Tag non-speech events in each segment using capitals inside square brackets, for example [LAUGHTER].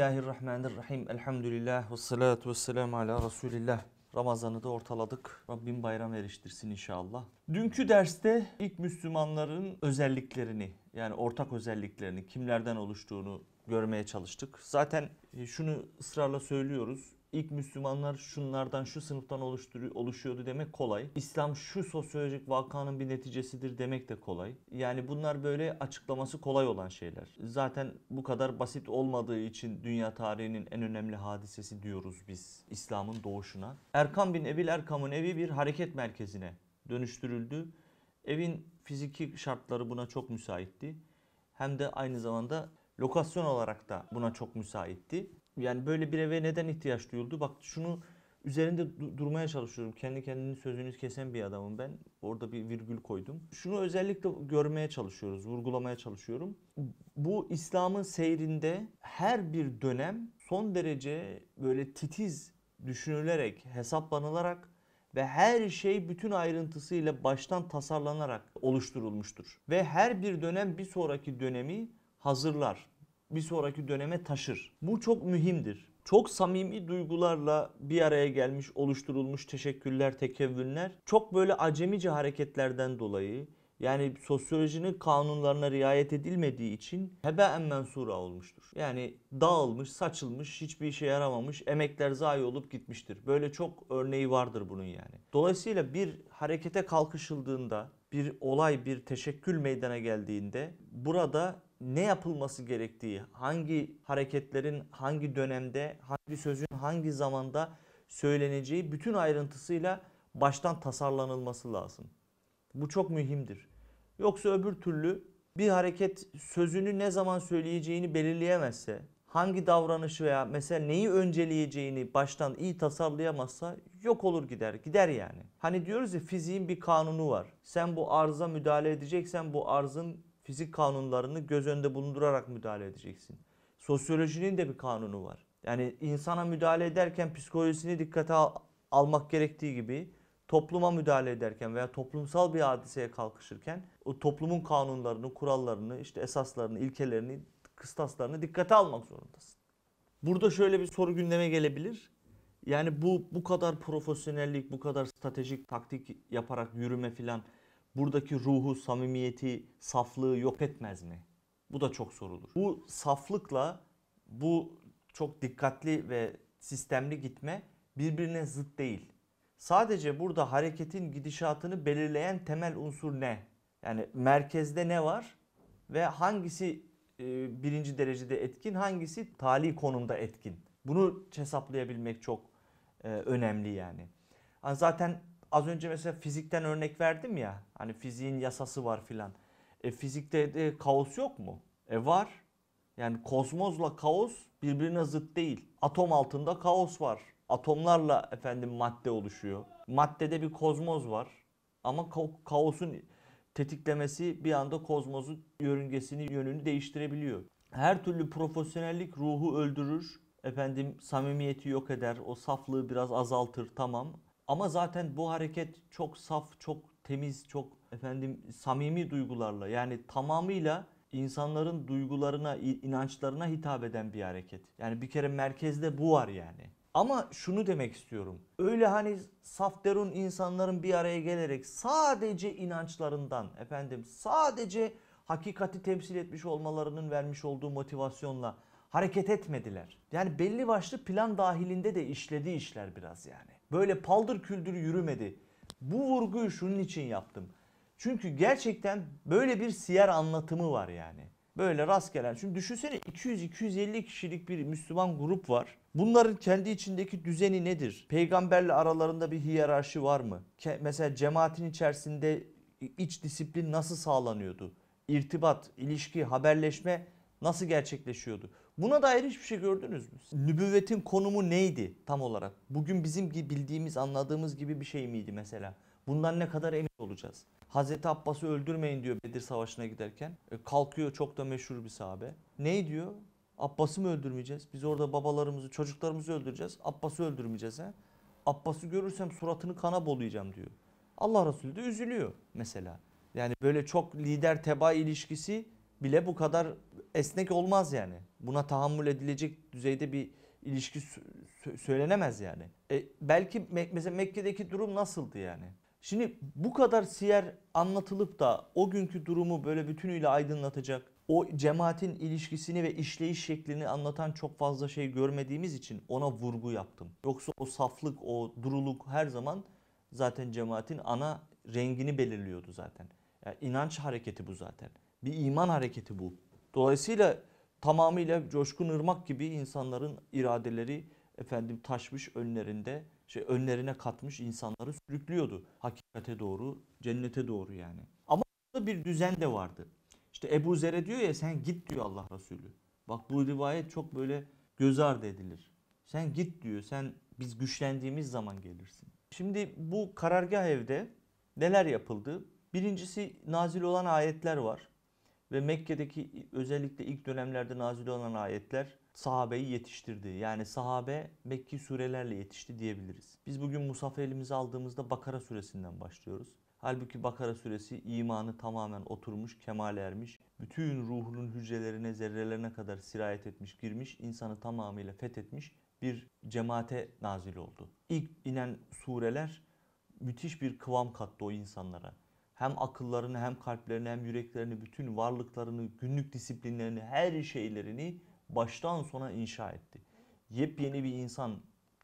Bismillahirrahmanirrahim. Elhamdülillah ve salatu ve selamu ala Resulillah. Ramazan'ı da ortaladık. Rabbim bayram eriştirsin inşallah. Dünkü derste ilk Müslümanların özelliklerini yani ortak özelliklerini kimlerden oluştuğunu görmeye çalıştık. Zaten e, şunu ısrarla söylüyoruz. İlk Müslümanlar şunlardan şu sınıftan oluşuyordu demek kolay. İslam şu sosyolojik vakanın bir neticesidir demek de kolay. Yani bunlar böyle açıklaması kolay olan şeyler. Zaten bu kadar basit olmadığı için dünya tarihinin en önemli hadisesi diyoruz biz İslam'ın doğuşuna. Erkam bin Ebil Erkam'ın evi bir hareket merkezine dönüştürüldü. Evin fiziki şartları buna çok müsaitti. Hem de aynı zamanda lokasyon olarak da buna çok müsaitti. Yani böyle bir eve neden ihtiyaç duyuldu? Bak şunu üzerinde du- durmaya çalışıyorum. Kendi kendini sözünü kesen bir adamım ben. Orada bir virgül koydum. Şunu özellikle görmeye çalışıyoruz, vurgulamaya çalışıyorum. Bu İslam'ın seyrinde her bir dönem son derece böyle titiz düşünülerek, hesaplanılarak ve her şey bütün ayrıntısıyla baştan tasarlanarak oluşturulmuştur. Ve her bir dönem bir sonraki dönemi hazırlar bir sonraki döneme taşır. Bu çok mühimdir. Çok samimi duygularla bir araya gelmiş, oluşturulmuş teşekkürler, tekevvünler çok böyle acemice hareketlerden dolayı yani sosyolojinin kanunlarına riayet edilmediği için hebeen mensura olmuştur. Yani dağılmış, saçılmış, hiçbir işe yaramamış, emekler zayi olup gitmiştir. Böyle çok örneği vardır bunun yani. Dolayısıyla bir harekete kalkışıldığında, bir olay, bir teşekkül meydana geldiğinde burada ne yapılması gerektiği, hangi hareketlerin hangi dönemde, hangi sözün hangi zamanda söyleneceği bütün ayrıntısıyla baştan tasarlanılması lazım. Bu çok mühimdir. Yoksa öbür türlü bir hareket sözünü ne zaman söyleyeceğini belirleyemezse, hangi davranışı veya mesela neyi önceleyeceğini baştan iyi tasarlayamazsa yok olur gider. Gider yani. Hani diyoruz ya fiziğin bir kanunu var. Sen bu arıza müdahale edeceksen bu arzın fizik kanunlarını göz önünde bulundurarak müdahale edeceksin. Sosyolojinin de bir kanunu var. Yani insana müdahale ederken psikolojisini dikkate al almak gerektiği gibi topluma müdahale ederken veya toplumsal bir hadiseye kalkışırken o toplumun kanunlarını, kurallarını, işte esaslarını, ilkelerini, kıstaslarını dikkate almak zorundasın. Burada şöyle bir soru gündeme gelebilir. Yani bu bu kadar profesyonellik, bu kadar stratejik taktik yaparak yürüme filan buradaki ruhu, samimiyeti, saflığı yok etmez mi? Bu da çok sorulur. Bu saflıkla bu çok dikkatli ve sistemli gitme birbirine zıt değil. Sadece burada hareketin gidişatını belirleyen temel unsur ne? Yani merkezde ne var ve hangisi e, birinci derecede etkin, hangisi tali konumda etkin? Bunu hesaplayabilmek çok e, önemli yani zaten Az önce mesela fizikten örnek verdim ya. Hani fiziğin yasası var filan. E fizikte de kaos yok mu? E var. Yani kozmozla kaos birbirine zıt değil. Atom altında kaos var. Atomlarla efendim madde oluşuyor. Maddede bir kozmoz var. Ama ka- kaosun tetiklemesi bir anda kozmozun yörüngesini, yönünü değiştirebiliyor. Her türlü profesyonellik ruhu öldürür. Efendim samimiyeti yok eder. O saflığı biraz azaltır tamam. Ama zaten bu hareket çok saf, çok temiz, çok efendim samimi duygularla yani tamamıyla insanların duygularına, inançlarına hitap eden bir hareket. Yani bir kere merkezde bu var yani. Ama şunu demek istiyorum. Öyle hani saf derun insanların bir araya gelerek sadece inançlarından efendim sadece hakikati temsil etmiş olmalarının vermiş olduğu motivasyonla hareket etmediler. Yani belli başlı plan dahilinde de işlediği işler biraz yani böyle paldır küldür yürümedi. Bu vurguyu şunun için yaptım. Çünkü gerçekten böyle bir siyer anlatımı var yani. Böyle rastgele. Şimdi düşünsene 200-250 kişilik bir Müslüman grup var. Bunların kendi içindeki düzeni nedir? Peygamberle aralarında bir hiyerarşi var mı? Ke mesela cemaatin içerisinde iç disiplin nasıl sağlanıyordu? İrtibat, ilişki, haberleşme nasıl gerçekleşiyordu? Buna dair hiçbir şey gördünüz mü? Nübüvvetin konumu neydi tam olarak? Bugün bizim bildiğimiz, anladığımız gibi bir şey miydi mesela? Bundan ne kadar emin olacağız? Hazreti Abbas'ı öldürmeyin diyor Bedir Savaşı'na giderken. E, kalkıyor çok da meşhur bir sahabe. Ne diyor? Abbas'ı mı öldürmeyeceğiz? Biz orada babalarımızı, çocuklarımızı öldüreceğiz. Abbas'ı öldürmeyeceğiz ha? Abbas'ı görürsem suratını kana bolayacağım diyor. Allah Resulü de üzülüyor mesela. Yani böyle çok lider teba ilişkisi bile bu kadar esnek olmaz yani. Buna tahammül edilecek düzeyde bir ilişki söylenemez yani. E, belki mesela Mekke'deki durum nasıldı yani? Şimdi bu kadar siyer anlatılıp da o günkü durumu böyle bütünüyle aydınlatacak, o cemaatin ilişkisini ve işleyiş şeklini anlatan çok fazla şey görmediğimiz için ona vurgu yaptım. Yoksa o saflık, o duruluk her zaman zaten cemaatin ana rengini belirliyordu zaten. Yani inanç hareketi bu zaten bir iman hareketi bu. Dolayısıyla tamamıyla Coşkun ırmak gibi insanların iradeleri efendim taşmış önlerinde şey önlerine katmış insanları sürüklüyordu hakikate doğru, cennete doğru yani. Ama bir düzen de vardı. İşte Ebu Zer'e diyor ya sen git diyor Allah Resulü. Bak bu rivayet çok böyle göz ardı edilir. Sen git diyor. Sen biz güçlendiğimiz zaman gelirsin. Şimdi bu karargah evde neler yapıldı? Birincisi nazil olan ayetler var. Ve Mekke'deki özellikle ilk dönemlerde nazil olan ayetler sahabeyi yetiştirdi. Yani sahabe Mekki surelerle yetişti diyebiliriz. Biz bugün Musaf elimize aldığımızda Bakara suresinden başlıyoruz. Halbuki Bakara suresi imanı tamamen oturmuş, kemal ermiş, bütün ruhunun hücrelerine, zerrelerine kadar sirayet etmiş, girmiş, insanı tamamıyla fethetmiş bir cemaate nazil oldu. İlk inen sureler müthiş bir kıvam kattı o insanlara hem akıllarını hem kalplerini hem yüreklerini bütün varlıklarını günlük disiplinlerini her şeylerini baştan sona inşa etti. Yepyeni bir insan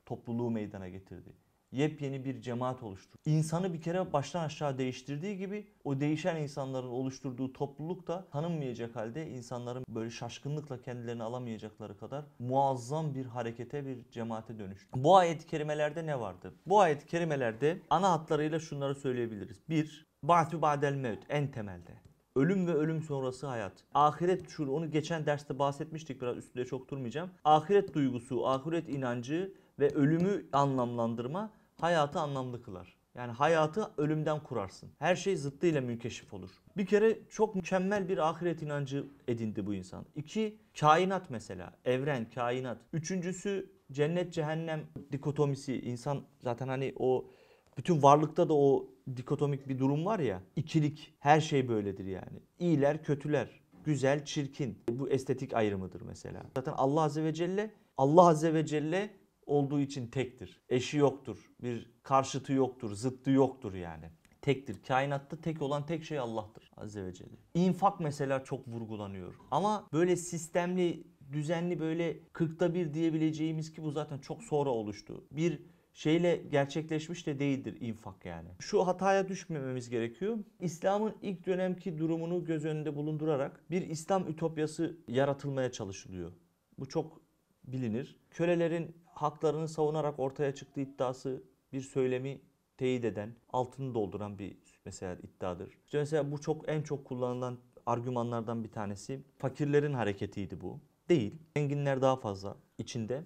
topluluğu meydana getirdi yepyeni bir cemaat oluşturur. İnsanı bir kere baştan aşağı değiştirdiği gibi o değişen insanların oluşturduğu topluluk da tanınmayacak halde insanların böyle şaşkınlıkla kendilerini alamayacakları kadar muazzam bir harekete bir cemaate dönüştü. Bu ayet-i kerimelerde ne vardı? Bu ayet-i kerimelerde ana hatlarıyla şunları söyleyebiliriz. 1. Ba'tu ba'del mevt en temelde. Ölüm ve ölüm sonrası hayat. Ahiret şuuru onu geçen derste bahsetmiştik biraz üstüne çok durmayacağım. Ahiret duygusu, ahiret inancı ve ölümü anlamlandırma hayatı anlamlı kılar. Yani hayatı ölümden kurarsın. Her şey zıttıyla münkeşif olur. Bir kere çok mükemmel bir ahiret inancı edindi bu insan. İki, kainat mesela. Evren, kainat. Üçüncüsü cennet cehennem dikotomisi. İnsan zaten hani o bütün varlıkta da o dikotomik bir durum var ya. İkilik. Her şey böyledir yani. İyiler, kötüler. Güzel, çirkin. Bu estetik ayrımıdır mesela. Zaten Allah Azze ve Celle Allah Azze ve Celle olduğu için tektir. Eşi yoktur. Bir karşıtı yoktur. Zıttı yoktur yani tektir. Kainatta tek olan tek şey Allah'tır Azze ve Celle. İnfak mesela çok vurgulanıyor. Ama böyle sistemli, düzenli böyle kırkta bir diyebileceğimiz ki bu zaten çok sonra oluştu. Bir şeyle gerçekleşmiş de değildir infak yani. Şu hataya düşmememiz gerekiyor. İslam'ın ilk dönemki durumunu göz önünde bulundurarak bir İslam ütopyası yaratılmaya çalışılıyor. Bu çok bilinir. Kölelerin haklarını savunarak ortaya çıktığı iddiası bir söylemi teyit eden, altını dolduran bir mesela iddiadır. İşte mesela bu çok en çok kullanılan argümanlardan bir tanesi fakirlerin hareketiydi bu. Değil. Zenginler daha fazla içinde.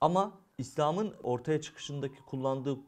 Ama İslam'ın ortaya çıkışındaki kullandığı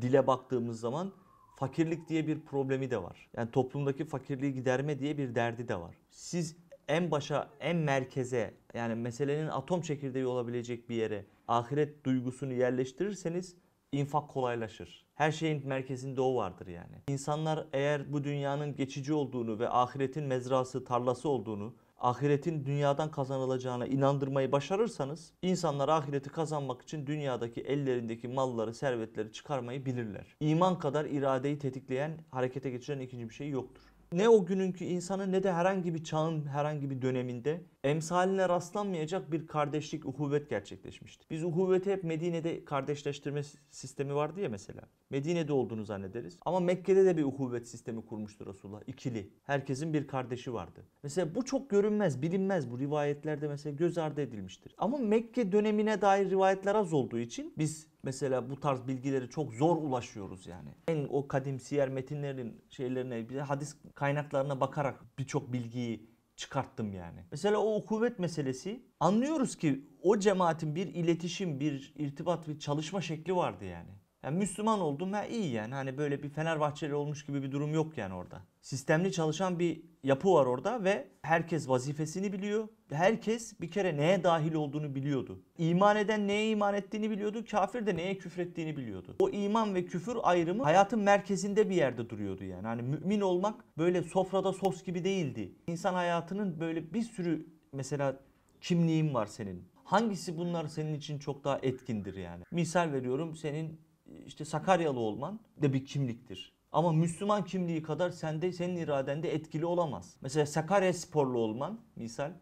dile baktığımız zaman fakirlik diye bir problemi de var. Yani toplumdaki fakirliği giderme diye bir derdi de var. Siz en başa, en merkeze yani meselenin atom çekirdeği olabilecek bir yere ahiret duygusunu yerleştirirseniz infak kolaylaşır. Her şeyin merkezinde o vardır yani. İnsanlar eğer bu dünyanın geçici olduğunu ve ahiretin mezrası, tarlası olduğunu, ahiretin dünyadan kazanılacağına inandırmayı başarırsanız insanlar ahireti kazanmak için dünyadaki ellerindeki malları, servetleri çıkarmayı bilirler. İman kadar iradeyi tetikleyen, harekete geçiren ikinci bir şey yoktur ne o gününkü insanı ne de herhangi bir çağın herhangi bir döneminde emsaline rastlanmayacak bir kardeşlik, uhuvvet gerçekleşmişti. Biz uhuvveti hep Medine'de kardeşleştirme sistemi vardı ya mesela. Medine'de olduğunu zannederiz. Ama Mekke'de de bir uhuvvet sistemi kurmuştu Resulullah. İkili. Herkesin bir kardeşi vardı. Mesela bu çok görünmez, bilinmez. Bu rivayetlerde mesela göz ardı edilmiştir. Ama Mekke dönemine dair rivayetler az olduğu için biz mesela bu tarz bilgileri çok zor ulaşıyoruz yani. En o kadim siyer metinlerin şeylerine, hadis kaynaklarına bakarak birçok bilgiyi çıkarttım yani. Mesela o kuvvet meselesi anlıyoruz ki o cemaatin bir iletişim, bir irtibat, bir çalışma şekli vardı yani. Yani Müslüman oldum ha iyi yani. Hani böyle bir Fenerbahçeli olmuş gibi bir durum yok yani orada. Sistemli çalışan bir yapı var orada ve herkes vazifesini biliyor. Herkes bir kere neye dahil olduğunu biliyordu. İman eden neye iman ettiğini biliyordu. Kafir de neye küfrettiğini biliyordu. O iman ve küfür ayrımı hayatın merkezinde bir yerde duruyordu yani. Hani mümin olmak böyle sofrada sos gibi değildi. İnsan hayatının böyle bir sürü mesela kimliğin var senin. Hangisi bunlar senin için çok daha etkindir yani? Misal veriyorum senin işte Sakaryalı olman de bir kimliktir. Ama Müslüman kimliği kadar sende senin iradende etkili olamaz. Mesela Sakarya sporlu olman misal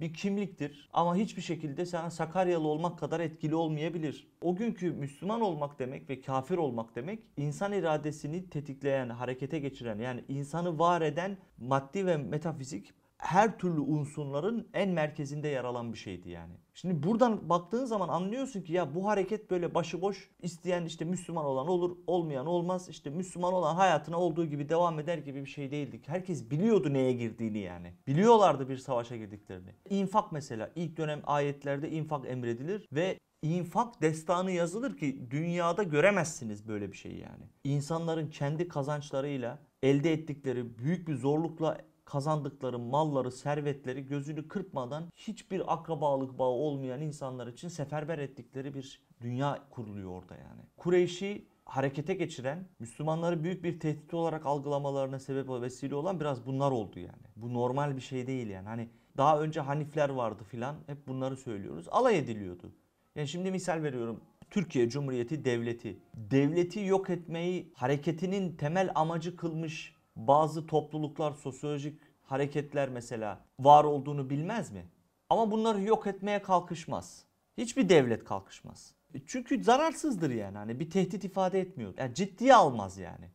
bir kimliktir ama hiçbir şekilde sen Sakaryalı olmak kadar etkili olmayabilir. O günkü Müslüman olmak demek ve kafir olmak demek insan iradesini tetikleyen, harekete geçiren yani insanı var eden maddi ve metafizik her türlü unsurların en merkezinde yer alan bir şeydi yani. Şimdi buradan baktığın zaman anlıyorsun ki ya bu hareket böyle başıboş isteyen işte Müslüman olan olur olmayan olmaz. İşte Müslüman olan hayatına olduğu gibi devam eder gibi bir şey değildik. Herkes biliyordu neye girdiğini yani. Biliyorlardı bir savaşa girdiklerini. İnfak mesela ilk dönem ayetlerde infak emredilir ve infak destanı yazılır ki dünyada göremezsiniz böyle bir şeyi yani. İnsanların kendi kazançlarıyla elde ettikleri büyük bir zorlukla kazandıkları malları, servetleri gözünü kırpmadan hiçbir akrabalık bağı olmayan insanlar için seferber ettikleri bir dünya kuruluyor orada yani. Kureyş'i harekete geçiren, Müslümanları büyük bir tehdit olarak algılamalarına sebep ve vesile olan biraz bunlar oldu yani. Bu normal bir şey değil yani. Hani daha önce Hanifler vardı filan hep bunları söylüyoruz. Alay ediliyordu. Yani şimdi misal veriyorum. Türkiye Cumhuriyeti Devleti. Devleti yok etmeyi hareketinin temel amacı kılmış bazı topluluklar, sosyolojik hareketler mesela var olduğunu bilmez mi? Ama bunları yok etmeye kalkışmaz. Hiçbir devlet kalkışmaz. E, çünkü zararsızdır yani. Hani bir tehdit ifade etmiyor. Yani ciddiye almaz yani.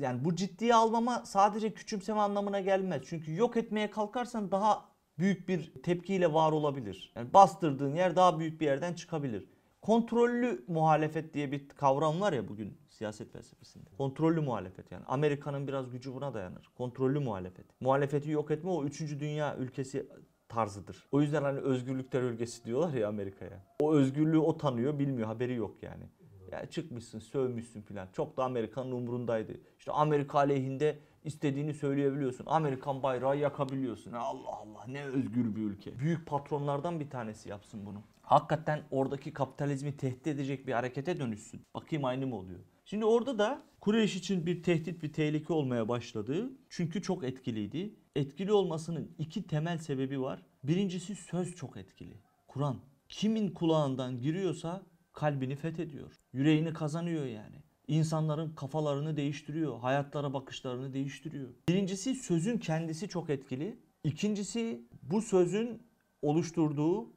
Yani bu ciddiye almama sadece küçümseme anlamına gelmez. Çünkü yok etmeye kalkarsan daha büyük bir tepkiyle var olabilir. Yani bastırdığın yer daha büyük bir yerden çıkabilir. Kontrollü muhalefet diye bir kavram var ya bugün siyaset felsefesinde. Kontrollü muhalefet yani. Amerika'nın biraz gücü buna dayanır. Kontrollü muhalefet. Muhalefeti yok etme o üçüncü dünya ülkesi tarzıdır. O yüzden hani özgürlükler ülkesi diyorlar ya Amerika'ya. O özgürlüğü o tanıyor bilmiyor haberi yok yani. Ya çıkmışsın sövmüşsün filan. Çok da Amerika'nın umurundaydı. İşte Amerika aleyhinde istediğini söyleyebiliyorsun. Amerikan bayrağı yakabiliyorsun. Allah Allah ne özgür bir ülke. Büyük patronlardan bir tanesi yapsın bunu. Hakikaten oradaki kapitalizmi tehdit edecek bir harekete dönüşsün. Bakayım aynı mı oluyor? Şimdi orada da Kureyş için bir tehdit bir tehlike olmaya başladı. Çünkü çok etkiliydi. Etkili olmasının iki temel sebebi var. Birincisi söz çok etkili. Kur'an. Kimin kulağından giriyorsa kalbini fethediyor. Yüreğini kazanıyor yani. İnsanların kafalarını değiştiriyor. Hayatlara bakışlarını değiştiriyor. Birincisi sözün kendisi çok etkili. İkincisi bu sözün oluşturduğu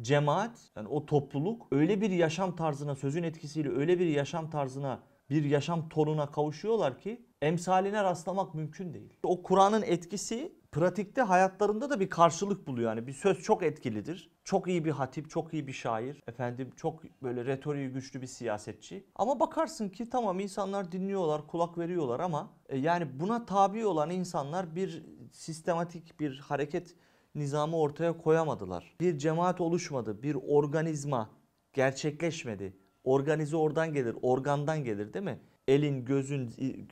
cemaat yani o topluluk öyle bir yaşam tarzına sözün etkisiyle öyle bir yaşam tarzına bir yaşam tonuna kavuşuyorlar ki emsaline rastlamak mümkün değil. O Kur'an'ın etkisi pratikte hayatlarında da bir karşılık buluyor. Yani bir söz çok etkilidir. Çok iyi bir hatip, çok iyi bir şair. Efendim çok böyle retoriği güçlü bir siyasetçi. Ama bakarsın ki tamam insanlar dinliyorlar, kulak veriyorlar ama e, yani buna tabi olan insanlar bir sistematik bir hareket nizamı ortaya koyamadılar. Bir cemaat oluşmadı, bir organizma gerçekleşmedi. Organize oradan gelir, organdan gelir değil mi? Elin, gözün,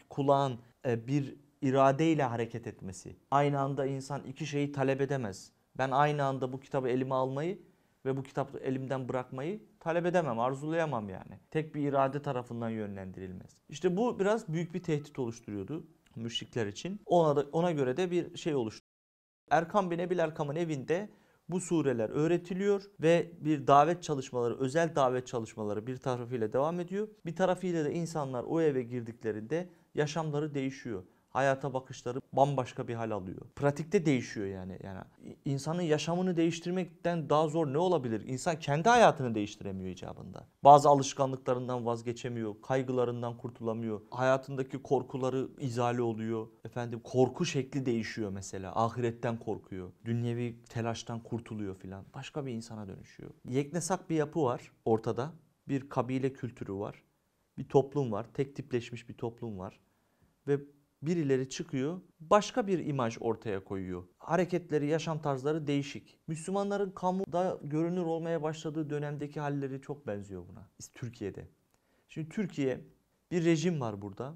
kulağın e, bir iradeyle hareket etmesi. Aynı anda insan iki şeyi talep edemez. Ben aynı anda bu kitabı elime almayı ve bu kitabı elimden bırakmayı talep edemem, arzulayamam yani. Tek bir irade tarafından yönlendirilmez. İşte bu biraz büyük bir tehdit oluşturuyordu müşrikler için. Ona, da, ona göre de bir şey oluştu. Erkan bin Ebil Erkam'ın evinde bu sureler öğretiliyor ve bir davet çalışmaları, özel davet çalışmaları bir tarafıyla devam ediyor. Bir tarafıyla da insanlar o eve girdiklerinde yaşamları değişiyor hayata bakışları bambaşka bir hal alıyor. Pratikte değişiyor yani. Yani insanın yaşamını değiştirmekten daha zor ne olabilir? İnsan kendi hayatını değiştiremiyor icabında. Bazı alışkanlıklarından vazgeçemiyor, kaygılarından kurtulamıyor. Hayatındaki korkuları izale oluyor. Efendim korku şekli değişiyor mesela. Ahiretten korkuyor. Dünyevi telaştan kurtuluyor filan. Başka bir insana dönüşüyor. Yeknesak bir yapı var ortada. Bir kabile kültürü var. Bir toplum var. Tek tipleşmiş bir toplum var. Ve birileri çıkıyor, başka bir imaj ortaya koyuyor. Hareketleri, yaşam tarzları değişik. Müslümanların kamuda görünür olmaya başladığı dönemdeki halleri çok benziyor buna. Türkiye'de. Şimdi Türkiye bir rejim var burada.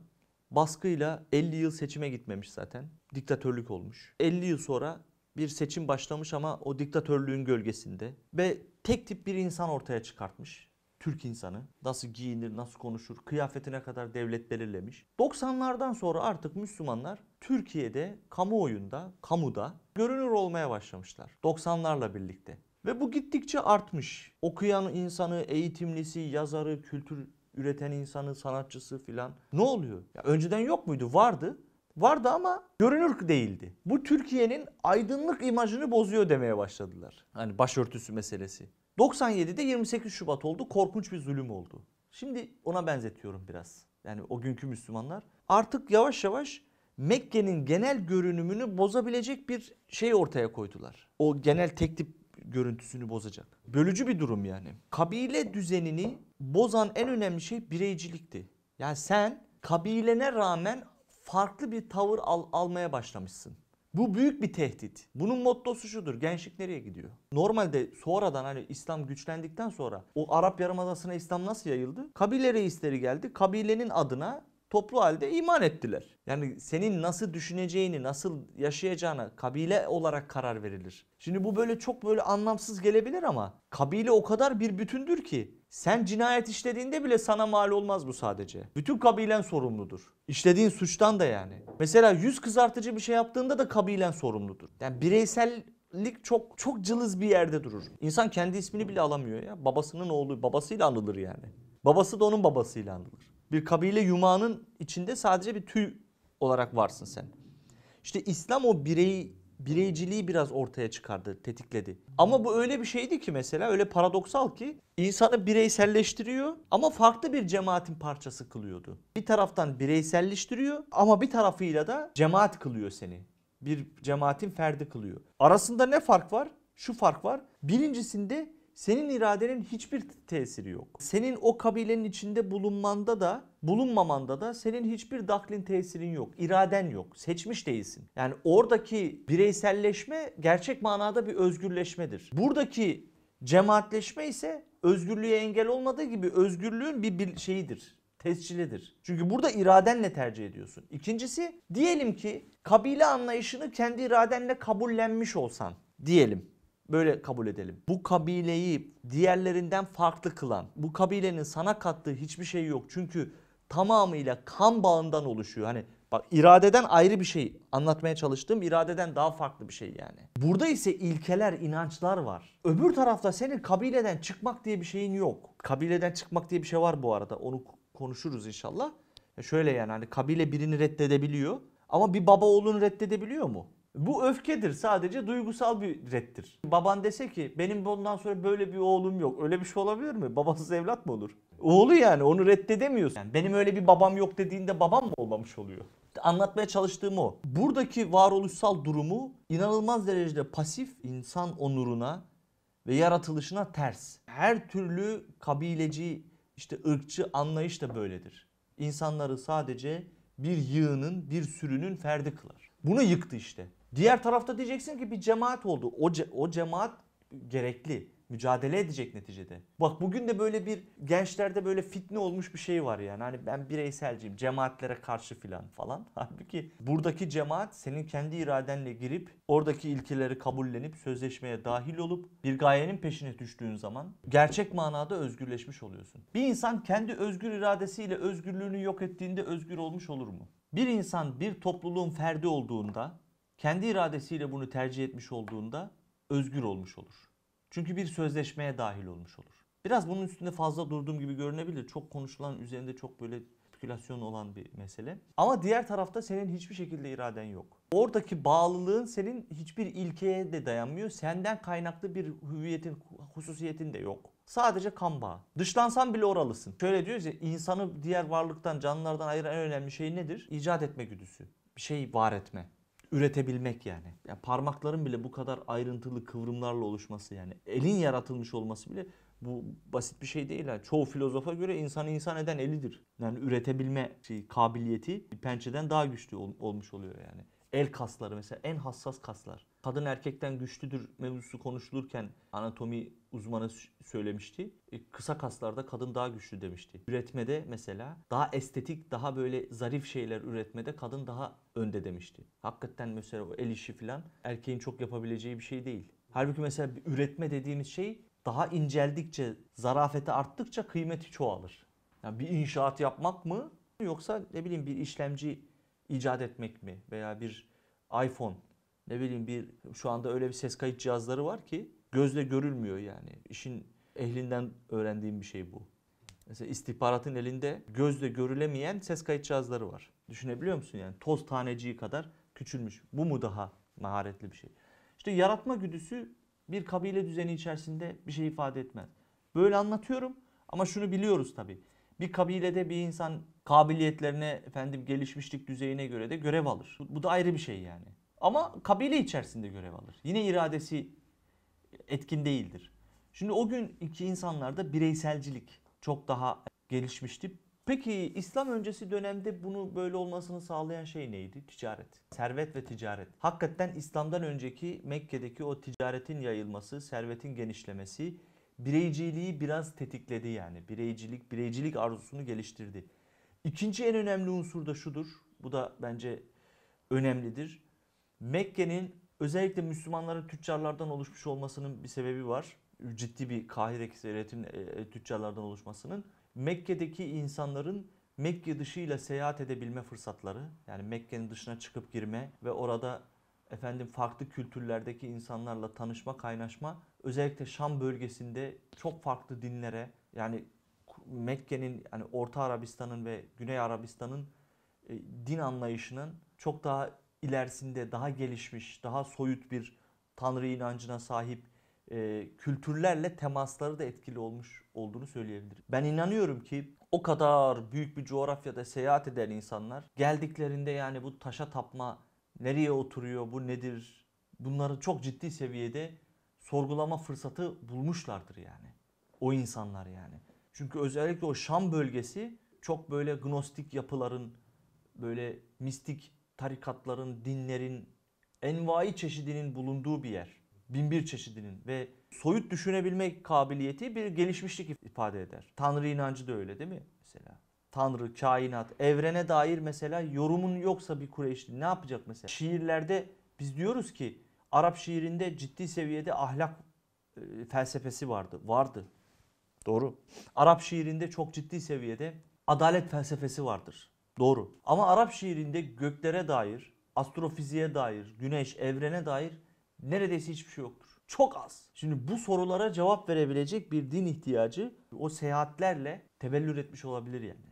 Baskıyla 50 yıl seçime gitmemiş zaten. Diktatörlük olmuş. 50 yıl sonra bir seçim başlamış ama o diktatörlüğün gölgesinde ve tek tip bir insan ortaya çıkartmış. Türk insanı. Nasıl giyinir, nasıl konuşur, kıyafetine kadar devlet belirlemiş. 90'lardan sonra artık Müslümanlar Türkiye'de kamuoyunda, kamuda görünür olmaya başlamışlar. 90'larla birlikte. Ve bu gittikçe artmış. Okuyan insanı, eğitimlisi, yazarı, kültür üreten insanı, sanatçısı filan. Ne oluyor? Ya önceden yok muydu? Vardı. Vardı ama görünür değildi. Bu Türkiye'nin aydınlık imajını bozuyor demeye başladılar. Hani başörtüsü meselesi. 97'de 28 Şubat oldu. Korkunç bir zulüm oldu. Şimdi ona benzetiyorum biraz. Yani o günkü Müslümanlar artık yavaş yavaş Mekke'nin genel görünümünü bozabilecek bir şey ortaya koydular. O genel tek tip görüntüsünü bozacak. Bölücü bir durum yani. Kabile düzenini bozan en önemli şey bireycilikti. Yani sen kabilene rağmen farklı bir tavır al almaya başlamışsın. Bu büyük bir tehdit. Bunun mottosu şudur. Gençlik nereye gidiyor? Normalde sonradan hani İslam güçlendikten sonra o Arap Yarımadası'na İslam nasıl yayıldı? Kabile reisleri geldi. Kabilenin adına toplu halde iman ettiler. Yani senin nasıl düşüneceğini, nasıl yaşayacağına kabile olarak karar verilir. Şimdi bu böyle çok böyle anlamsız gelebilir ama kabile o kadar bir bütündür ki sen cinayet işlediğinde bile sana mal olmaz bu sadece. Bütün kabilen sorumludur. İşlediğin suçtan da yani. Mesela yüz kızartıcı bir şey yaptığında da kabilen sorumludur. Yani bireysel lik çok çok cılız bir yerde durur. İnsan kendi ismini bile alamıyor ya. Babasının oğlu babasıyla anılır yani. Babası da onun babasıyla anılır. Bir kabile yumağının içinde sadece bir tüy olarak varsın sen. İşte İslam o birey bireyciliği biraz ortaya çıkardı, tetikledi. Ama bu öyle bir şeydi ki mesela öyle paradoksal ki insanı bireyselleştiriyor ama farklı bir cemaatin parçası kılıyordu. Bir taraftan bireyselleştiriyor ama bir tarafıyla da cemaat kılıyor seni. Bir cemaatin ferdi kılıyor. Arasında ne fark var? Şu fark var. Birincisinde senin iradenin hiçbir tesiri yok. Senin o kabilenin içinde bulunmanda da bulunmamanda da senin hiçbir daklin tesirin yok. İraden yok. Seçmiş değilsin. Yani oradaki bireyselleşme gerçek manada bir özgürleşmedir. Buradaki cemaatleşme ise özgürlüğe engel olmadığı gibi özgürlüğün bir, şeyidir tescilidir. Çünkü burada iradenle tercih ediyorsun. İkincisi diyelim ki kabile anlayışını kendi iradenle kabullenmiş olsan diyelim. Böyle kabul edelim. Bu kabileyi diğerlerinden farklı kılan, bu kabilenin sana kattığı hiçbir şey yok. Çünkü tamamıyla kan bağından oluşuyor. Hani bak iradeden ayrı bir şey anlatmaya çalıştığım iradeden daha farklı bir şey yani. Burada ise ilkeler, inançlar var. Öbür tarafta senin kabileden çıkmak diye bir şeyin yok. Kabileden çıkmak diye bir şey var bu arada. Onu konuşuruz inşallah. şöyle yani hani kabile birini reddedebiliyor ama bir baba oğlunu reddedebiliyor mu? Bu öfkedir sadece duygusal bir reddir. Baban dese ki benim bundan sonra böyle bir oğlum yok. Öyle bir şey olabilir mi? Babasız evlat mı olur? Oğlu yani onu reddedemiyorsun. Yani benim öyle bir babam yok dediğinde babam mı olmamış oluyor? Anlatmaya çalıştığım o. Buradaki varoluşsal durumu inanılmaz derecede pasif insan onuruna ve yaratılışına ters. Her türlü kabileci, işte ırkçı anlayış da böyledir. İnsanları sadece bir yığının, bir sürünün ferdi kılar. Bunu yıktı işte. Diğer tarafta diyeceksin ki bir cemaat oldu. O, ce- o cemaat gerekli. Mücadele edecek neticede. Bak bugün de böyle bir gençlerde böyle fitne olmuş bir şey var yani. Hani ben bireyselciyim cemaatlere karşı filan falan. [LAUGHS] Halbuki buradaki cemaat senin kendi iradenle girip oradaki ilkeleri kabullenip sözleşmeye dahil olup bir gayenin peşine düştüğün zaman gerçek manada özgürleşmiş oluyorsun. Bir insan kendi özgür iradesiyle özgürlüğünü yok ettiğinde özgür olmuş olur mu? Bir insan bir topluluğun ferdi olduğunda kendi iradesiyle bunu tercih etmiş olduğunda özgür olmuş olur. Çünkü bir sözleşmeye dahil olmuş olur. Biraz bunun üstünde fazla durduğum gibi görünebilir. Çok konuşulan, üzerinde çok böyle spekülasyon olan bir mesele. Ama diğer tarafta senin hiçbir şekilde iraden yok. Oradaki bağlılığın senin hiçbir ilkeye de dayanmıyor. Senden kaynaklı bir hüviyetin, hususiyetin de yok. Sadece kan bağı. Dışlansan bile oralısın. Şöyle diyoruz ya insanı diğer varlıktan, canlılardan ayıran en önemli şey nedir? İcat etme güdüsü. Bir şey var etme üretebilmek yani. yani. Parmakların bile bu kadar ayrıntılı kıvrımlarla oluşması yani. Elin yaratılmış olması bile bu basit bir şey değil. Yani çoğu filozofa göre insanı insan eden elidir. Yani üretebilme şey, kabiliyeti pençeden daha güçlü ol, olmuş oluyor yani. El kasları mesela en hassas kaslar kadın erkekten güçlüdür mevzusu konuşulurken anatomi uzmanı söylemişti. E, kısa kaslarda kadın daha güçlü demişti. Üretmede mesela daha estetik, daha böyle zarif şeyler üretmede kadın daha önde demişti. Hakikaten mesela o el işi falan erkeğin çok yapabileceği bir şey değil. Halbuki mesela üretme dediğimiz şey daha inceldikçe, zarafeti arttıkça kıymeti çoğalır. Yani bir inşaat yapmak mı yoksa ne bileyim bir işlemci icat etmek mi veya bir iPhone ne bileyim bir şu anda öyle bir ses kayıt cihazları var ki gözle görülmüyor yani. İşin ehlinden öğrendiğim bir şey bu. Mesela istihbaratın elinde gözle görülemeyen ses kayıt cihazları var. Düşünebiliyor musun yani? Toz taneciği kadar küçülmüş. Bu mu daha maharetli bir şey? İşte yaratma güdüsü bir kabile düzeni içerisinde bir şey ifade etmez. Böyle anlatıyorum ama şunu biliyoruz tabii. Bir kabilede bir insan kabiliyetlerine efendim gelişmişlik düzeyine göre de görev alır. Bu da ayrı bir şey yani. Ama kabile içerisinde görev alır. Yine iradesi etkin değildir. Şimdi o gün iki insanlarda bireyselcilik çok daha gelişmişti. Peki İslam öncesi dönemde bunu böyle olmasını sağlayan şey neydi? Ticaret. Servet ve ticaret. Hakikaten İslam'dan önceki Mekke'deki o ticaretin yayılması, servetin genişlemesi bireyciliği biraz tetikledi yani. Bireycilik, bireycilik arzusunu geliştirdi. İkinci en önemli unsur da şudur. Bu da bence önemlidir. Mekke'nin özellikle Müslümanların tüccarlardan oluşmuş olmasının bir sebebi var. Ciddi bir kahir ekseriyetin e, e, tüccarlardan oluşmasının. Mekke'deki insanların Mekke dışıyla seyahat edebilme fırsatları yani Mekke'nin dışına çıkıp girme ve orada efendim farklı kültürlerdeki insanlarla tanışma, kaynaşma özellikle Şam bölgesinde çok farklı dinlere yani Mekke'nin yani Orta Arabistan'ın ve Güney Arabistan'ın e, din anlayışının çok daha ilerisinde daha gelişmiş, daha soyut bir tanrı inancına sahip e, kültürlerle temasları da etkili olmuş olduğunu söyleyebilirim. Ben inanıyorum ki o kadar büyük bir coğrafyada seyahat eden insanlar geldiklerinde yani bu taşa tapma nereye oturuyor, bu nedir bunları çok ciddi seviyede sorgulama fırsatı bulmuşlardır yani. O insanlar yani. Çünkü özellikle o Şam bölgesi çok böyle gnostik yapıların böyle mistik tarikatların, dinlerin, envai çeşidinin bulunduğu bir yer. Binbir çeşidinin ve soyut düşünebilmek kabiliyeti bir gelişmişlik ifade eder. Tanrı inancı da öyle değil mi mesela? Tanrı, kainat, evrene dair mesela yorumun yoksa bir Kureyşli ne yapacak mesela? Şiirlerde biz diyoruz ki Arap şiirinde ciddi seviyede ahlak e, felsefesi vardı. Vardı. Doğru. Arap şiirinde çok ciddi seviyede adalet felsefesi vardır. Doğru. Ama Arap şiirinde göklere dair, astrofiziğe dair, güneş, evrene dair neredeyse hiçbir şey yoktur. Çok az. Şimdi bu sorulara cevap verebilecek bir din ihtiyacı o seyahatlerle tebellür etmiş olabilir yani.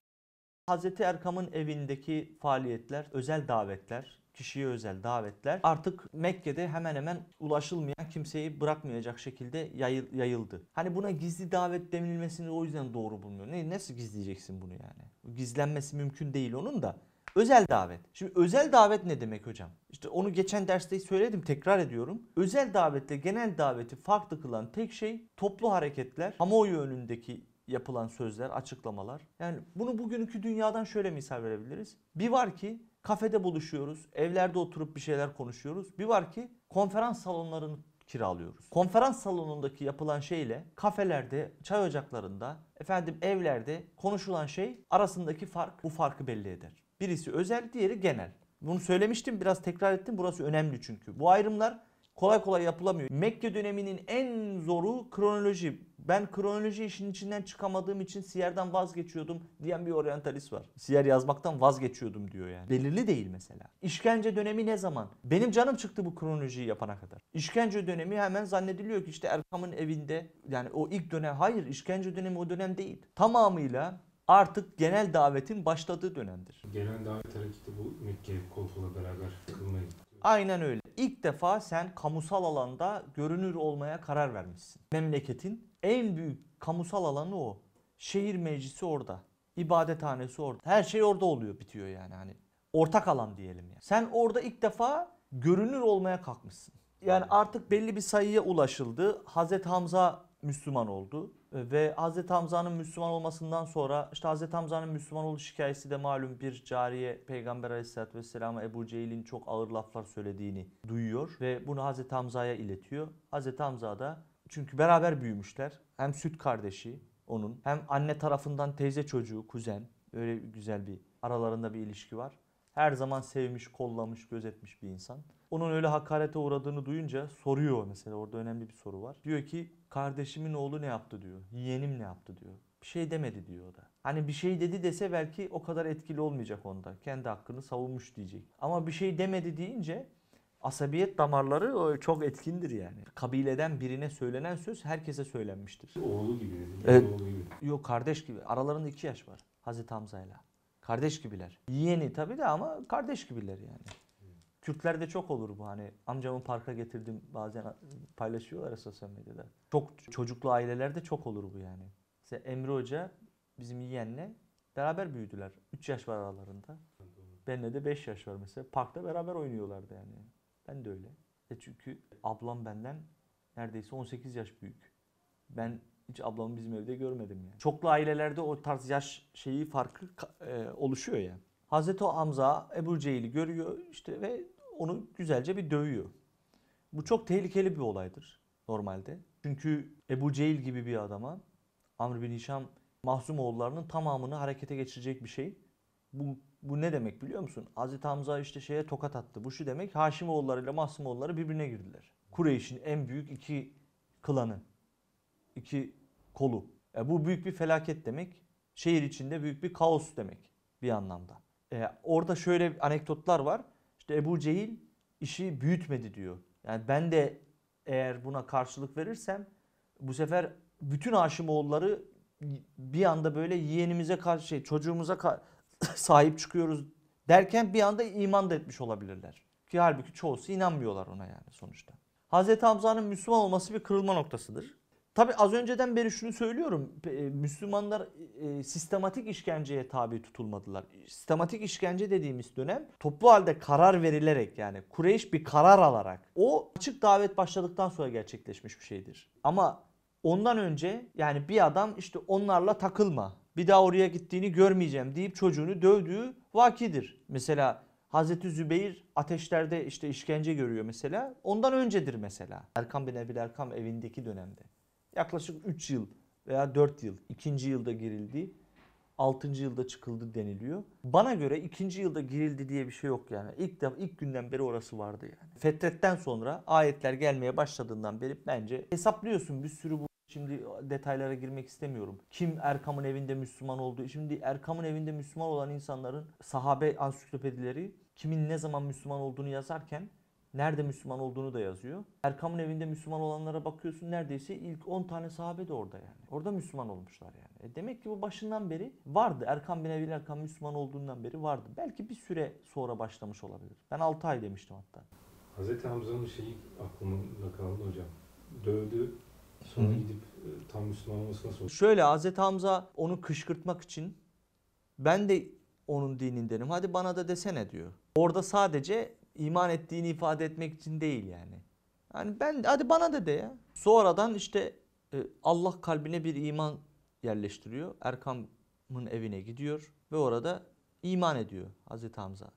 Hazreti Erkam'ın evindeki faaliyetler, özel davetler, kişiye özel davetler artık Mekke'de hemen hemen ulaşılmayan kimseyi bırakmayacak şekilde yayıldı. Hani buna gizli davet denilmesini o yüzden doğru bulmuyor. Ne, nasıl gizleyeceksin bunu yani? Gizlenmesi mümkün değil onun da. Özel davet. Şimdi özel davet ne demek hocam? İşte onu geçen derste söyledim tekrar ediyorum. Özel davetle genel daveti farklı kılan tek şey toplu hareketler, kamuoyu önündeki yapılan sözler, açıklamalar. Yani bunu bugünkü dünyadan şöyle misal verebiliriz. Bir var ki kafede buluşuyoruz, evlerde oturup bir şeyler konuşuyoruz. Bir var ki konferans salonlarını kiralıyoruz. Konferans salonundaki yapılan şeyle kafelerde, çay ocaklarında, efendim evlerde konuşulan şey arasındaki fark bu farkı belli eder. Birisi özel, diğeri genel. Bunu söylemiştim, biraz tekrar ettim. Burası önemli çünkü. Bu ayrımlar kolay kolay yapılamıyor. Mekke döneminin en zoru kronoloji. Ben kronoloji işinin içinden çıkamadığım için Siyer'den vazgeçiyordum diyen bir oryantalist var. Siyer yazmaktan vazgeçiyordum diyor yani. Belirli değil mesela. İşkence dönemi ne zaman? Benim canım çıktı bu kronolojiyi yapana kadar. İşkence dönemi hemen zannediliyor ki işte Erkam'ın evinde yani o ilk dönem. Hayır işkence dönemi o dönem değil. Tamamıyla artık genel davetin başladığı dönemdir. Genel davet hareketi bu Mekke koltuğuyla beraber yıkılmayı Aynen öyle. İlk defa sen kamusal alanda görünür olmaya karar vermişsin. Memleketin en büyük kamusal alanı o. Şehir meclisi orada. İbadethanesi orada. Her şey orada oluyor bitiyor yani hani. Ortak alan diyelim yani. Sen orada ilk defa görünür olmaya kalkmışsın. Yani artık belli bir sayıya ulaşıldı. Hazret Hamza Müslüman oldu. Ee, ve Hz. Hamza'nın Müslüman olmasından sonra işte Hz. Hamza'nın Müslüman oluş hikayesi de malum bir cariye Peygamber Aleyhisselatü Vesselam'a Ebu Cehil'in çok ağır laflar söylediğini duyuyor ve bunu Hz. Hamza'ya iletiyor. Hz. Hamza da çünkü beraber büyümüşler. Hem süt kardeşi onun hem anne tarafından teyze çocuğu kuzen öyle güzel bir aralarında bir ilişki var. Her zaman sevmiş, kollamış, gözetmiş bir insan. Onun öyle hakarete uğradığını duyunca soruyor mesela orada önemli bir soru var. Diyor ki kardeşimin oğlu ne yaptı diyor. Yeğenim ne yaptı diyor. Bir şey demedi diyor o da. Hani bir şey dedi dese belki o kadar etkili olmayacak onda. Kendi hakkını savunmuş diyecek. Ama bir şey demedi deyince Asabiyet damarları çok etkindir yani. Kabileden birine söylenen söz herkese söylenmiştir. Oğlu gibi. Evet. Oğlu gibi. Yok kardeş gibi. Aralarında iki yaş var Hazreti Hamza'yla. Kardeş gibiler. Yeğeni tabii de ama kardeş gibiler yani. Kürtlerde çok olur bu hani amcamın parka getirdim bazen paylaşıyorlar ya sosyal medyada. Çok çocuklu ailelerde çok olur bu yani. Mesela Emre Hoca bizim yeğenle beraber büyüdüler. 3 yaş var aralarında. Benle de 5 yaş var mesela. Parkta beraber oynuyorlardı yani. Ben de öyle. E çünkü ablam benden neredeyse 18 yaş büyük. Ben hiç ablamı bizim evde görmedim yani. Çoklu ailelerde o tarz yaş şeyi farkı e, oluşuyor ya. Yani. Hazreti Hamza Ebu Cehil'i görüyor işte ve onu güzelce bir dövüyor. Bu çok tehlikeli bir olaydır normalde. Çünkü Ebu Cehil gibi bir adama Amr bin Hişam mahzum oğullarının tamamını harekete geçirecek bir şey. Bu, bu ne demek biliyor musun? Hazreti Hamza işte şeye tokat attı. Bu şu demek Haşim oğulları ile Mahsum oğulları birbirine girdiler. Kureyş'in en büyük iki klanı, iki kolu. E bu büyük bir felaket demek. Şehir içinde büyük bir kaos demek bir anlamda. E, orada şöyle anekdotlar var. İşte Ebu Cehil işi büyütmedi diyor. Yani ben de eğer buna karşılık verirsem bu sefer bütün Haşimoğulları bir anda böyle yeğenimize karşı şey, çocuğumuza ka [COUGHS] sahip çıkıyoruz derken bir anda iman da etmiş olabilirler. Ki halbuki çoğusu inanmıyorlar ona yani sonuçta. Hazreti Hamza'nın Müslüman olması bir kırılma noktasıdır. Tabi az önceden beri şunu söylüyorum. E, Müslümanlar e, sistematik işkenceye tabi tutulmadılar. Sistematik işkence dediğimiz dönem toplu halde karar verilerek yani Kureyş bir karar alarak o açık davet başladıktan sonra gerçekleşmiş bir şeydir. Ama ondan önce yani bir adam işte onlarla takılma bir daha oraya gittiğini görmeyeceğim deyip çocuğunu dövdüğü vakidir. Mesela Hazreti Zübeyir ateşlerde işte işkence görüyor mesela. Ondan öncedir mesela. Erkan bin Ebil Erkam evindeki dönemde yaklaşık 3 yıl veya 4 yıl ikinci yılda girildi. 6. yılda çıkıldı deniliyor. Bana göre ikinci yılda girildi diye bir şey yok yani. İlk, de, ilk günden beri orası vardı yani. Fetret'ten sonra ayetler gelmeye başladığından beri bence hesaplıyorsun bir sürü bu Şimdi detaylara girmek istemiyorum. Kim Erkam'ın evinde Müslüman oldu? Şimdi Erkam'ın evinde Müslüman olan insanların sahabe ansiklopedileri kimin ne zaman Müslüman olduğunu yazarken Nerede Müslüman olduğunu da yazıyor. Erkam'ın evinde Müslüman olanlara bakıyorsun neredeyse ilk 10 tane sahabe de orada yani. Orada Müslüman olmuşlar yani. E demek ki bu başından beri vardı. Erkam bin Ebil Erkam Müslüman olduğundan beri vardı. Belki bir süre sonra başlamış olabilir. Ben 6 ay demiştim hatta. Hz. Hamza'nın şeyi aklımda kaldı hocam. Dövdü sonra gidip e, tam Müslüman olmasına sordu. Şöyle Hz. Hamza onu kışkırtmak için ben de onun dinindenim hadi bana da desene diyor. Orada sadece iman ettiğini ifade etmek için değil yani. Yani ben hadi bana de de ya. Sonradan işte e, Allah kalbine bir iman yerleştiriyor. Erkam'ın evine gidiyor ve orada iman ediyor Hazreti Hamza.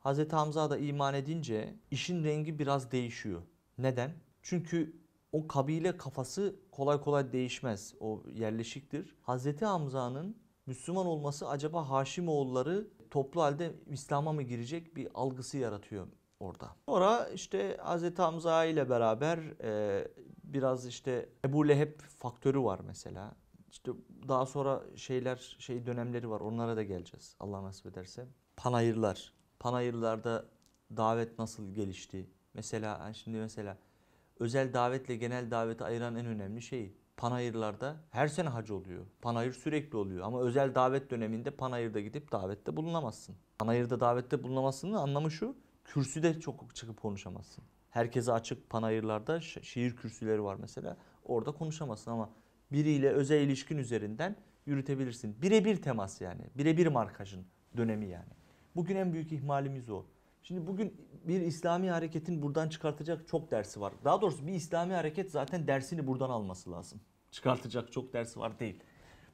Hazreti Hamza da iman edince işin rengi biraz değişiyor. Neden? Çünkü o kabile kafası kolay kolay değişmez. O yerleşiktir. Hazreti Hamza'nın Müslüman olması acaba Haşimoğulları toplu halde İslam'a mı girecek bir algısı yaratıyor orada. Sonra işte Hz. Hamza ile beraber e, biraz işte Ebu Leheb faktörü var mesela. İşte daha sonra şeyler şey dönemleri var. Onlara da geleceğiz Allah nasip ederse. Panayırlar. Panayırlarda davet nasıl gelişti? Mesela şimdi mesela özel davetle genel daveti ayıran en önemli şey panayırlarda her sene hacı oluyor. Panayır sürekli oluyor ama özel davet döneminde panayırda gidip davette bulunamazsın. Panayırda davette bulunamazsının anlamı şu, kürsüde çok çıkıp konuşamazsın. Herkese açık panayırlarda şiir kürsüleri var mesela. Orada konuşamazsın ama biriyle özel ilişkin üzerinden yürütebilirsin. Birebir temas yani. Birebir markajın dönemi yani. Bugün en büyük ihmalimiz o. Şimdi bugün bir İslami hareketin buradan çıkartacak çok dersi var. Daha doğrusu bir İslami hareket zaten dersini buradan alması lazım. Çıkartacak çok dersi var değil.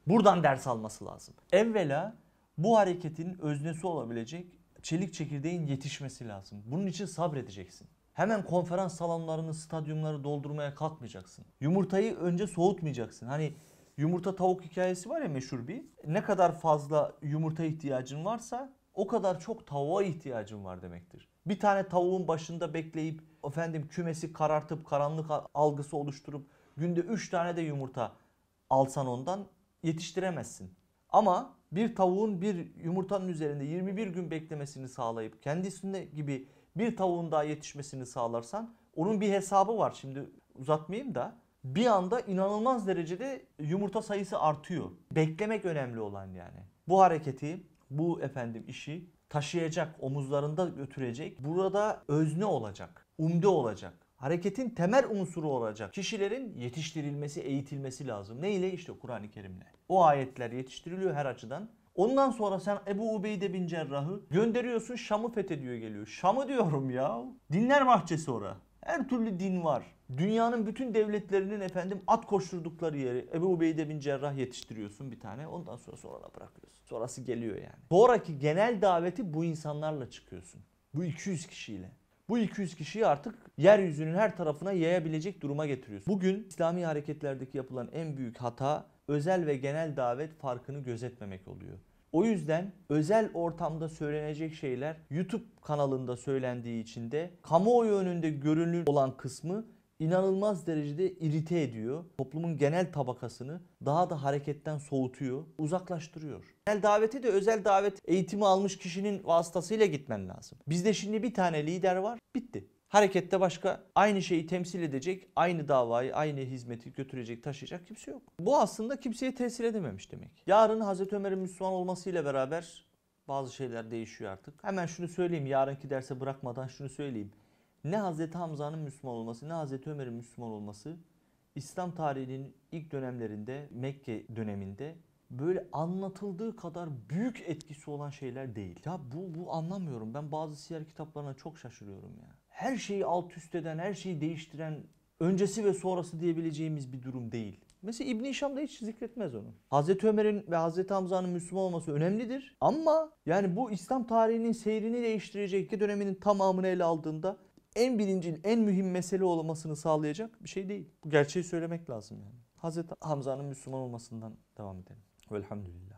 Buradan ders alması lazım. Evvela bu hareketin öznesi olabilecek çelik çekirdeğin yetişmesi lazım. Bunun için sabredeceksin. Hemen konferans salonlarını, stadyumları doldurmaya kalkmayacaksın. Yumurtayı önce soğutmayacaksın. Hani yumurta tavuk hikayesi var ya meşhur bir. Ne kadar fazla yumurta ihtiyacın varsa o kadar çok tavuğa ihtiyacım var demektir. Bir tane tavuğun başında bekleyip efendim kümesi karartıp karanlık algısı oluşturup günde 3 tane de yumurta alsan ondan yetiştiremezsin. Ama bir tavuğun bir yumurtanın üzerinde 21 gün beklemesini sağlayıp kendisinde gibi bir tavuğun daha yetişmesini sağlarsan onun bir hesabı var. Şimdi uzatmayayım da bir anda inanılmaz derecede yumurta sayısı artıyor. Beklemek önemli olan yani. Bu hareketi bu efendim işi taşıyacak, omuzlarında götürecek. Burada özne olacak, umde olacak. Hareketin temel unsuru olacak kişilerin yetiştirilmesi, eğitilmesi lazım. Ne ile? işte Kur'an-ı Kerim'le. O ayetler yetiştiriliyor her açıdan. Ondan sonra sen Ebu Ubeyde bin Cerrah'ı gönderiyorsun Şam'ı fethediyor geliyor. Şam'ı diyorum ya. Dinler bahçesi ora. Her türlü din var. Dünyanın bütün devletlerinin efendim at koşturdukları yeri Ebu Ubeyde bin Cerrah yetiştiriyorsun bir tane. Ondan sonra sonra bırakıyorsun. Sonrası geliyor yani. Sonraki genel daveti bu insanlarla çıkıyorsun. Bu 200 kişiyle. Bu 200 kişiyi artık yeryüzünün her tarafına yayabilecek duruma getiriyorsun. Bugün İslami hareketlerdeki yapılan en büyük hata özel ve genel davet farkını gözetmemek oluyor. O yüzden özel ortamda söylenecek şeyler YouTube kanalında söylendiği için de kamuoyu önünde görünür olan kısmı inanılmaz derecede irite ediyor. Toplumun genel tabakasını daha da hareketten soğutuyor, uzaklaştırıyor. Genel daveti de özel davet eğitimi almış kişinin vasıtasıyla gitmen lazım. Bizde şimdi bir tane lider var, bitti. Harekette başka aynı şeyi temsil edecek, aynı davayı, aynı hizmeti götürecek, taşıyacak kimse yok. Bu aslında kimseye tesir edememiş demek. Yarın Hazreti Ömer'in Müslüman olmasıyla beraber bazı şeyler değişiyor artık. Hemen şunu söyleyeyim yarınki derse bırakmadan şunu söyleyeyim. Ne Hazreti Hamza'nın Müslüman olması ne Hazreti Ömer'in Müslüman olması İslam tarihinin ilk dönemlerinde Mekke döneminde böyle anlatıldığı kadar büyük etkisi olan şeyler değil. Ya bu, bu anlamıyorum. Ben bazı siyer kitaplarına çok şaşırıyorum ya her şeyi alt üst eden, her şeyi değiştiren öncesi ve sonrası diyebileceğimiz bir durum değil. Mesela İbn Hişam da hiç zikretmez onu. Hazreti Ömer'in ve Hazreti Hamza'nın Müslüman olması önemlidir. Ama yani bu İslam tarihinin seyrini değiştirecek ki döneminin tamamını ele aldığında en birincil, en mühim mesele olmasını sağlayacak bir şey değil. Bu gerçeği söylemek lazım yani. Hazreti Hamza'nın Müslüman olmasından devam edelim. Velhamdülillah.